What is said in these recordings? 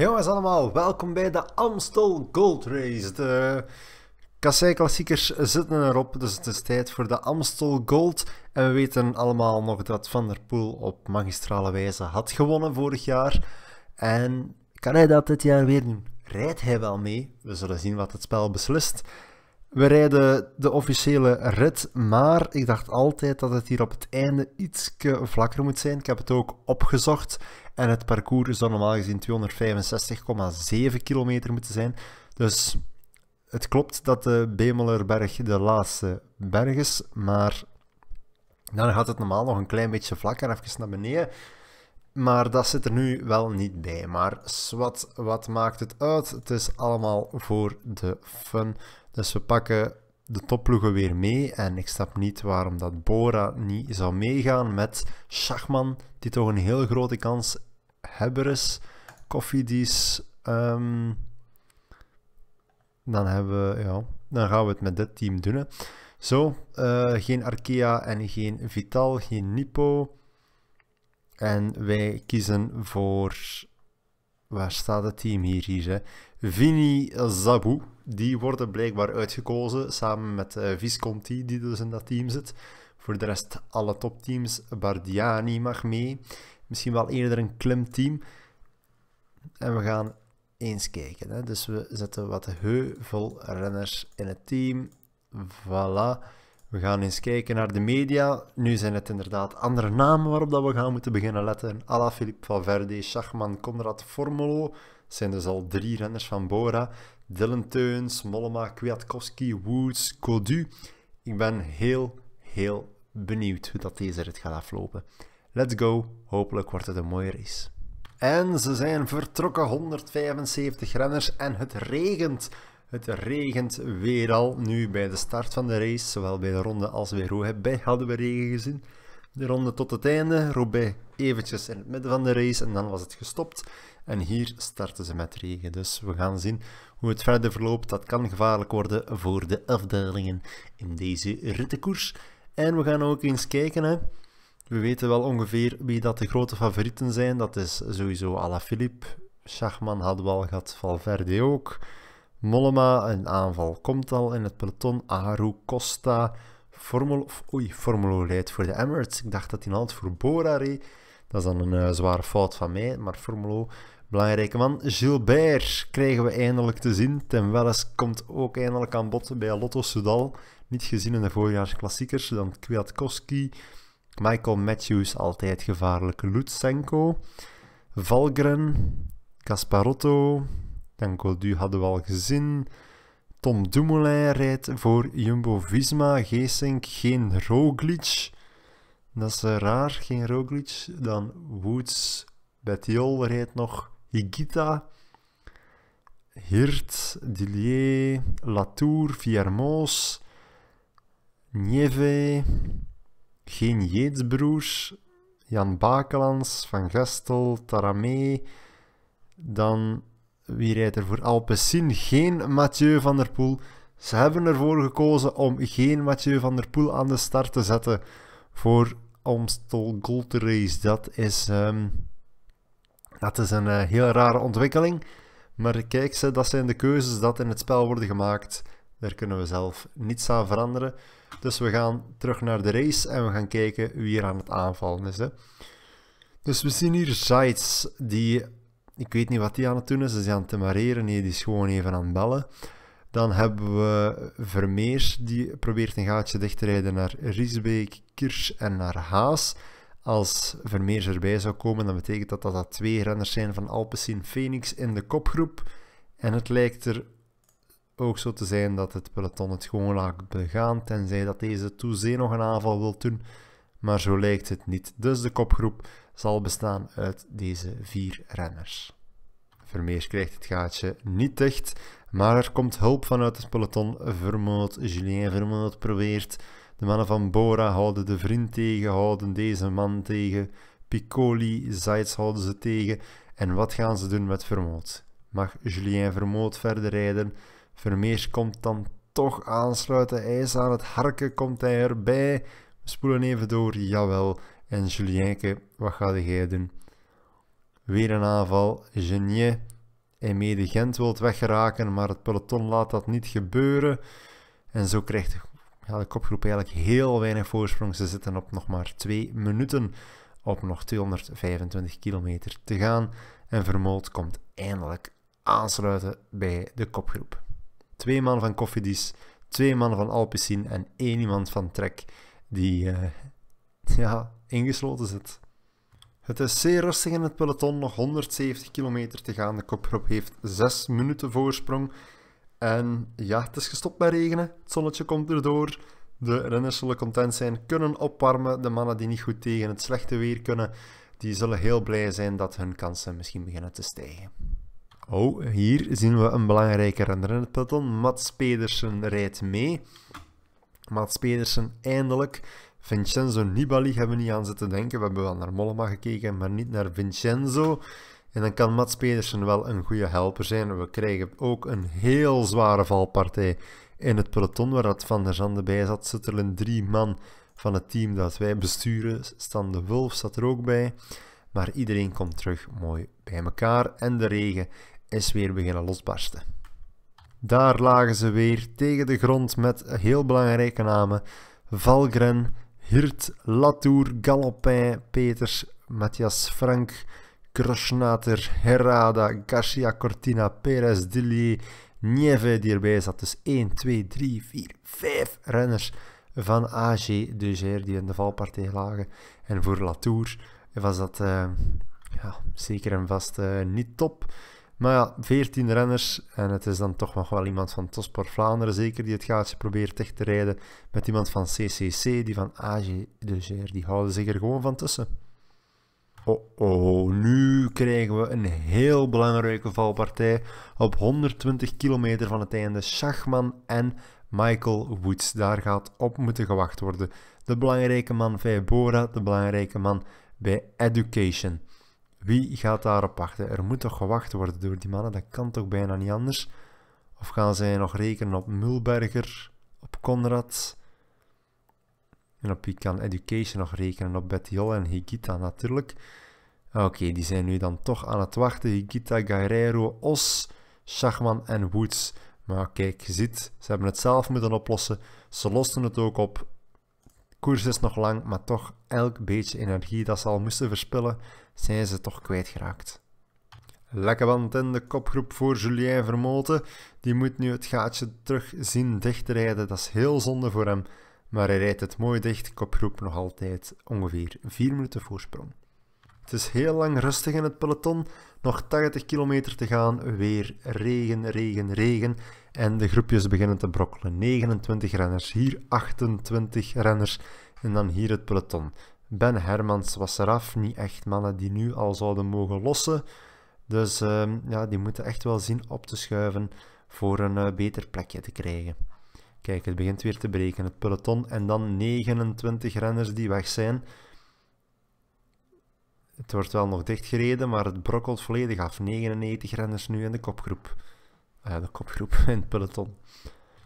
Jongens allemaal, welkom bij de Amstel Gold Race. De kassei-klassiekers zitten erop, dus het is tijd voor de Amstel Gold. En we weten allemaal nog dat Van der Poel op magistrale wijze had gewonnen vorig jaar. En kan hij dat dit jaar weer doen? Rijdt hij wel mee? We zullen zien wat het spel beslist. We rijden de officiële rit, maar ik dacht altijd dat het hier op het einde iets vlakker moet zijn. Ik heb het ook opgezocht en het parcours zou normaal gezien 265,7 kilometer moeten zijn. Dus het klopt dat de Bemelerberg de laatste berg is, maar dan gaat het normaal nog een klein beetje vlakker, even naar beneden. Maar dat zit er nu wel niet bij. Maar wat maakt het uit? Het is allemaal voor de fun. Dus we pakken de topploegen weer mee. En ik snap niet waarom dat Bora niet zou meegaan met Schachman, die toch een heel grote kans hebben is. Koffiedies. Ehm, dan, hebben we, ja, dan gaan we het met dit team doen. Zo, eh, geen Arkea en geen Vital, geen Nipo En wij kiezen voor... Waar staat het team hier? hier hè? Vini Zabu. Die worden blijkbaar uitgekozen samen met eh, Visconti, die dus in dat team zit. Voor de rest alle topteams. Bardiani mag mee. Misschien wel eerder een klimteam. En we gaan eens kijken. Hè. Dus we zetten wat heuvelrenners in het team. Voilà. We gaan eens kijken naar de media. Nu zijn het inderdaad andere namen waarop dat we gaan moeten beginnen letten. Ala Philippe Valverde, Schachman, Conrad Formolo. Dat zijn dus al drie renners van Bora. Dylan Teuns, Mollema, Kwiatkowski, Woods, Codu. Ik ben heel, heel benieuwd hoe dat deze rit gaat aflopen. Let's go. Hopelijk wordt het een mooie race. En ze zijn vertrokken, 175 renners en het regent. Het regent weer al nu bij de start van de race, zowel bij de ronde als bij Roubaix hadden we regen gezien. De ronde tot het einde, Roubaix eventjes in het midden van de race en dan was het gestopt. En hier starten ze met regen, dus we gaan zien hoe het verder verloopt. Dat kan gevaarlijk worden voor de afdelingen in deze rittenkoers. En we gaan ook eens kijken, hè. we weten wel ongeveer wie dat de grote favorieten zijn. Dat is sowieso Alaphilippe, Schachman hadden we al gehad, Valverde ook... Mollema, een aanval komt al in het peloton. Aru Costa, Formulo oei, Formulo leidt voor de Emirates. Ik dacht dat hij altijd voor Bora Dat is dan een eh, zware fout van mij, maar Formulo belangrijke man. Gilbert krijgen we eindelijk te zien. Tim Welles komt ook eindelijk aan bod bij Lotto Soudal. Niet gezien in de voorjaarsklassiekers. Dan Kwiatkowski, Michael Matthews, altijd gevaarlijke Lutsenko, Valgren, Casparotto, dan du hadden we al gezien. Tom Dumoulin rijdt voor Jumbo-Visma. Geesink geen Roglic. Dat is eh, raar, geen Roglic. Dan Woods. Bettiol rijdt nog. Higita. Hirt, Dillier, Latour, Viermoos, Nieve, geen Jeetsbroers, Jan Bakelans, Van Gestel, Taramé, dan wie rijdt er voor Alpecin? Geen Mathieu van der Poel. Ze hebben ervoor gekozen om geen Mathieu van der Poel aan de start te zetten voor Amstel Gold Race. Dat is, ehm, dat is een eh, heel rare ontwikkeling. Maar kijk ze, dat zijn de keuzes dat in het spel worden gemaakt. Daar kunnen we zelf niets aan veranderen. Dus we gaan terug naar de race en we gaan kijken wie er aan het aanvallen is. Hè. Dus we zien hier Zaitz die ik weet niet wat die aan het doen is. Is zijn aan het mareren? Nee, die is gewoon even aan het bellen. Dan hebben we Vermeers, die probeert een gaatje dicht te rijden naar Riesbeek, Kirsch en naar Haas. Als Vermeers erbij zou komen, dan betekent dat dat, dat twee renners zijn van Alpecin Phoenix in de kopgroep. En het lijkt er ook zo te zijn dat het peloton het gewoon laat begaan, tenzij dat deze Toezee nog een aanval wil doen. Maar zo lijkt het niet. Dus de kopgroep zal bestaan uit deze vier renners. Vermeers krijgt het gaatje niet dicht, maar er komt hulp vanuit het peloton. Vermoot, Julien Vermoot probeert. De mannen van Bora houden de vriend tegen, houden deze man tegen. Piccoli, Zeitz houden ze tegen. En wat gaan ze doen met Vermoot? Mag Julien Vermoot verder rijden? Vermeers komt dan toch aansluiten. Hij is aan het harken, komt hij erbij. We spoelen even door, jawel. En Julienke, wat gaat jij doen? Weer een aanval. Genier en mede Gent wilt weggeraken, maar het peloton laat dat niet gebeuren. En zo krijgt de kopgroep eigenlijk heel weinig voorsprong. Ze zitten op nog maar twee minuten op nog 225 kilometer te gaan. En Vermold komt eindelijk aansluiten bij de kopgroep. Twee man van Cofidis, twee man van Alpecin en één iemand van Trek die eh, ja, ingesloten zit. Het is zeer rustig in het peloton, nog 170 kilometer te gaan. De kopgroep heeft 6 minuten voorsprong. En ja, het is gestopt met regenen. Het zonnetje komt erdoor. De renners zullen content zijn, kunnen opwarmen. De mannen die niet goed tegen het slechte weer kunnen, die zullen heel blij zijn dat hun kansen misschien beginnen te stijgen. Oh, hier zien we een belangrijke renner in het peloton. Mats Pedersen rijdt mee. Mats Pedersen eindelijk Vincenzo Nibali hebben we niet aan zitten denken. We hebben wel naar Mollema gekeken, maar niet naar Vincenzo. En dan kan Mats Pedersen wel een goede helper zijn. We krijgen ook een heel zware valpartij in het peloton waar dat Van der Zande bij zat. Suttelen drie man van het team dat wij besturen. Stan de Wulf zat er ook bij. Maar iedereen komt terug mooi bij elkaar en de regen is weer beginnen losbarsten. Daar lagen ze weer tegen de grond met heel belangrijke namen. Valgren, Hirt, Latour, Galopin, Peters, Matthias Frank, Krosnater, Herrada, Garcia Cortina, Perez, Dillier, Nieve die erbij zat. Dus 1, 2, 3, 4, 5 renners van AG Deger die in de valpartij lagen. En voor Latour was dat uh, ja, zeker en vast eh, niet top. Maar nou ja, 14 renners. En het is dan toch nog wel iemand van Tospor Vlaanderen, zeker, die het gaatje probeert dicht te rijden. Met iemand van CCC, die van AG de Die houden zich er gewoon van tussen. Oh, oh, oh, nu krijgen we een heel belangrijke valpartij. Op 120 kilometer van het einde, Schachman en Michael Woods. Daar gaat op moeten gewacht worden. De belangrijke man bij Bora, de belangrijke man bij Education. Wie gaat daarop wachten? Er moet toch gewacht worden door die mannen? Dat kan toch bijna niet anders? Of gaan zij nog rekenen op Mulberger, op Conrad? En op wie kan Education nog rekenen? Op Bettiol en Higita natuurlijk. Oké, die zijn nu dan toch aan het wachten. Higita, Guerrero, Os, Schachman en Woods. Maar kijk, je ziet, ze hebben het zelf moeten oplossen. Ze losten het ook op koers is nog lang, maar toch elk beetje energie dat ze al moesten verspillen, zijn ze toch kwijtgeraakt. Lekker band in de kopgroep voor Julien Vermoten. Die moet nu het gaatje terug zien dichtrijden. Dat is heel zonde voor hem. Maar hij rijdt het mooi dicht. Kopgroep nog altijd ongeveer 4 minuten voorsprong. Het is heel lang rustig in het peloton. Nog 80 kilometer te gaan. Weer regen, regen, regen. En de groepjes beginnen te brokkelen. 29 renners, hier 28 renners. En dan hier het peloton. Ben Hermans was eraf. Niet echt mannen die nu al zouden mogen lossen. Dus ehm, ja, die moeten echt wel zien op te schuiven voor een eh, beter plekje te krijgen. Kijk, het begint weer te breken, het peloton. En dan 29 renners die weg zijn. Het wordt wel nog dichtgereden, maar het brokkelt volledig af. 99 renners nu in de kopgroep. Uh, de kopgroep in het peloton.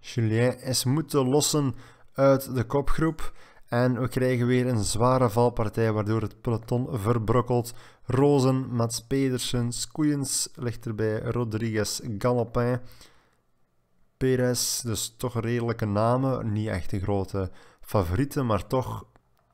Julien is moeten lossen uit de kopgroep. En we krijgen weer een zware valpartij waardoor het peloton verbrokkelt. Rozen, Mats Pedersen, Skoeiens ligt erbij, Rodriguez, Galopin, Perez. Dus toch redelijke namen. Niet echt de grote favorieten, maar toch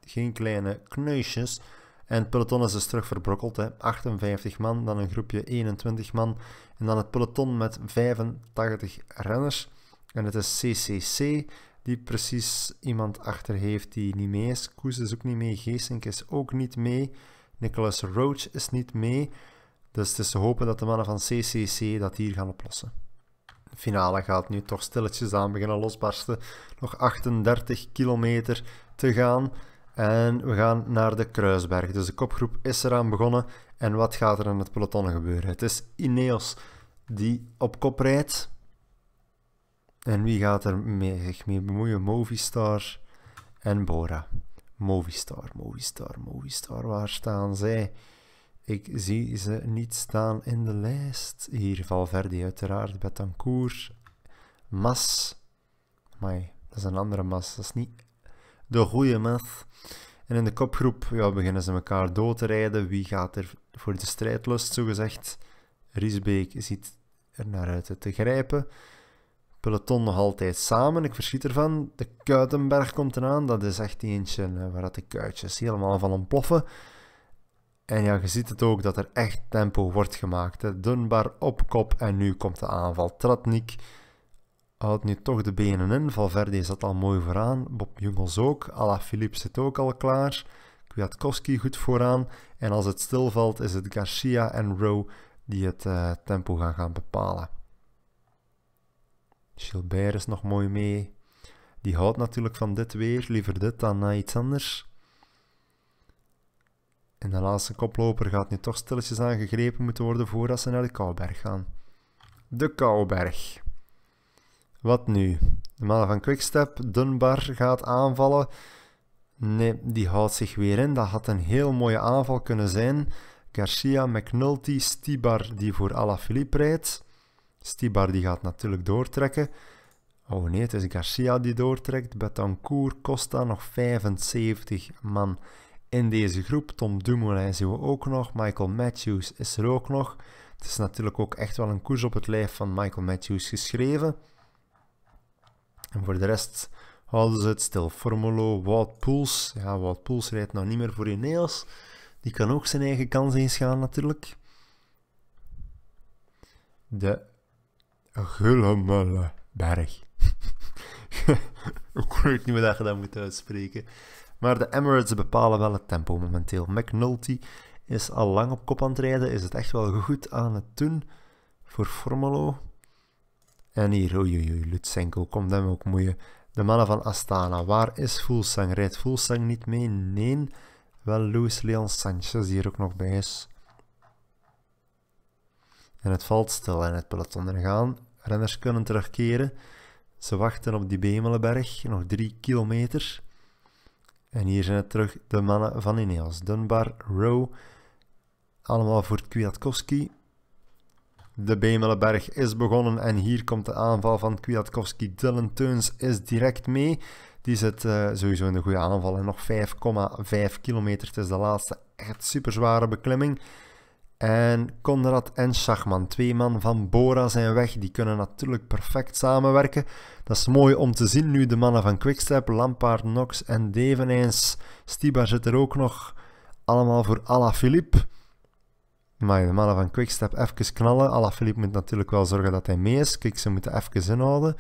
geen kleine kneusjes. En het peloton is dus terug verbrokkeld. Hè. 58 man, dan een groepje 21 man. En dan het peloton met 85 renners. En het is CCC die precies iemand achter heeft die niet mee is. Koes is ook niet mee, Geesink is ook niet mee. Nicolas Roach is niet mee. Dus het is te hopen dat de mannen van CCC dat hier gaan oplossen. De finale gaat nu toch stilletjes aan beginnen losbarsten. Nog 38 kilometer te gaan. En we gaan naar de Kruisberg. Dus de kopgroep is eraan begonnen. En wat gaat er in het peloton gebeuren? Het is Ineos die op kop rijdt. En wie gaat er mee, mee bemoeien? Movistar en Bora. Movistar, Movistar, Movistar. Waar staan zij? Ik zie ze niet staan in de lijst. Hier Verdi uiteraard, Betancourt, Mas. Maar dat is een andere Mas, dat is niet de goede meth. En in de kopgroep ja, beginnen ze elkaar dood te rijden. Wie gaat er voor de strijdlust, zogezegd? Riesbeek ziet er naar uit te grijpen. Peloton nog altijd samen. Ik verschiet ervan. De Kuitenberg komt eraan. Dat is echt eentje eh, waar de kuitjes helemaal van ontploffen. En ja, je ziet het ook dat er echt tempo wordt gemaakt. Dunbar op kop en nu komt de aanval. Tratnik houdt nu toch de benen in. Valverde zat al mooi vooraan. Bob Jungels ook. Alaphilippe Philippe zit ook al klaar. Kwiatkowski goed vooraan. En als het stilvalt is het Garcia en Rowe die het eh, tempo gaan gaan bepalen. Gilbert is nog mooi mee. Die houdt natuurlijk van dit weer. Liever dit dan uh, iets anders. En de laatste koploper gaat nu toch stilletjes aangegrepen moeten worden voordat ze naar de Kouberg gaan. De Kouwberg. Wat nu? De mannen van Quickstep, Dunbar gaat aanvallen. Nee, die houdt zich weer in. Dat had een heel mooie aanval kunnen zijn. Garcia, McNulty, Stibar die voor Alaphilippe rijdt. Stibar die gaat natuurlijk doortrekken. Oh nee, het is Garcia die doortrekt. Betancourt, Costa, nog 75 man in deze groep. Tom Dumoulin zien we ook nog. Michael Matthews is er ook nog. Het is natuurlijk ook echt wel een koers op het lijf van Michael Matthews geschreven. En voor de rest houden ze het stil. Formolo, Wout Poels. Ja, Wout Poels rijdt nou niet meer voor Ineos. Die kan ook zijn eigen kans gaan natuurlijk. De Berg. ik weet niet meer dat je dat moet uitspreken. Maar de Emirates bepalen wel het tempo momenteel. McNulty is al lang op kop aan het rijden. Is het echt wel goed aan het doen voor Formolo. En hier, oei oei Lutsenko, komt hem ook moeien. De mannen van Astana, waar is Fulsang? Rijdt Fulsang niet mee? Nee. Wel Luis Leon Sanchez die er ook nog bij is. En het valt stil en het peloton er gaan. Renners kunnen terugkeren. Ze wachten op die Bemelenberg, nog drie kilometer. En hier zijn het terug de mannen van Ineos. Dunbar, Rowe, allemaal voor Kwiatkowski. De Bemelenberg is begonnen en hier komt de aanval van Kwiatkowski. Dylan Teuns is direct mee. Die zit eh, sowieso in de goede aanval. En nog 5,5 kilometer. Het is de laatste echt super zware beklimming. En Konrad en Schachman, twee man van Bora, zijn weg. Die kunnen natuurlijk perfect samenwerken. Dat is mooi om te zien nu. De mannen van Quickstep, Lampaard, Nox en Deveneens. Stiba zit er ook nog. Allemaal voor Alla Philippe. Maar de mannen van Quickstep even knallen. Alaphilippe moet natuurlijk wel zorgen dat hij mee is. Kijk, ze moeten even inhouden.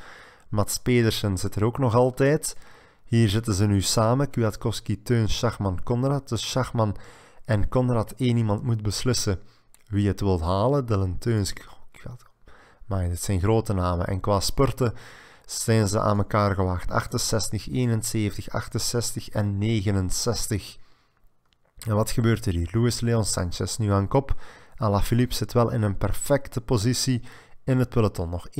Mats Pedersen zit er ook nog altijd. Hier zitten ze nu samen. Kwiatkowski, Teun, Schachman, Konrad. Dus Schachman en Konrad, één iemand moet beslissen wie het wil halen. Dylan Teuns, maar dit zijn grote namen. En qua sporten zijn ze aan elkaar gewaagd. 68, 71, 68 en 69. En wat gebeurt er hier? Luis Leon Sanchez nu aan kop. Alaphilippe zit wel in een perfecte positie in het peloton. Nog 1,5.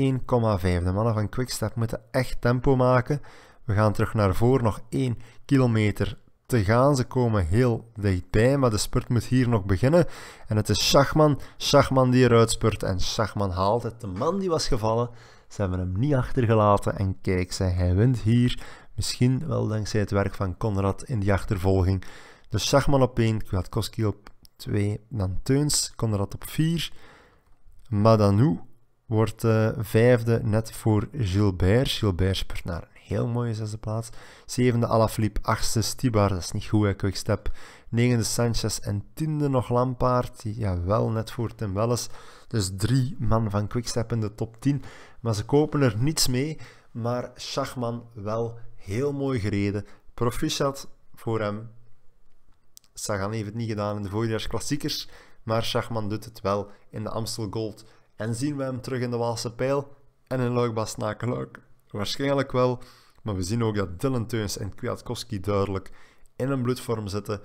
De mannen van Quickstep moeten echt tempo maken. We gaan terug naar voren. Nog 1 kilometer te gaan. Ze komen heel dichtbij, maar de spurt moet hier nog beginnen. En het is Schachman. Schachman die eruit spurt. En Schachman haalt het. De man die was gevallen. Ze hebben hem niet achtergelaten. En kijk, zei hij wint hier. Misschien wel dankzij het werk van Conrad in die achtervolging. Dus Schachman op 1, Kwiatkowski op 2, dan Teuns, dat op 4. Madanou wordt eh, vijfde net voor Gilbert. Gilbert spurt naar een heel mooie zesde plaats. Zevende Alaphilippe, achtste Stibar, dat is niet goed Quickstep. Negende Sanchez en tiende nog Lampaard, die ja, wel net voor Tim Welles. Dus drie man van Quickstep in de top 10. Maar ze kopen er niets mee, maar Schachman wel heel mooi gereden. Proficiat voor hem, Sagan heeft het niet gedaan in de voorjaarsklassiekers, maar Schachman doet het wel in de Amstel Gold. En zien we hem terug in de Waalse Pijl en in Luikbas Nakeluk? Waarschijnlijk wel, maar we zien ook dat Dylan Teuns en Kwiatkowski duidelijk in een bloedvorm zitten.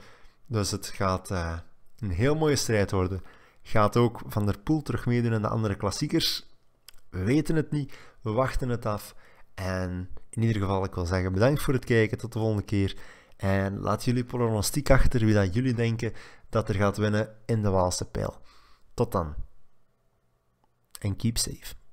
Dus het gaat eh, een heel mooie strijd worden. Gaat ook Van der Poel terug in de andere klassiekers? We weten het niet, we wachten het af. En in ieder geval, ik wil zeggen bedankt voor het kijken. Tot de volgende keer. En laat jullie pronostiek achter wie dat jullie denken dat er gaat winnen in de Waalse peil. Tot dan. En keep safe.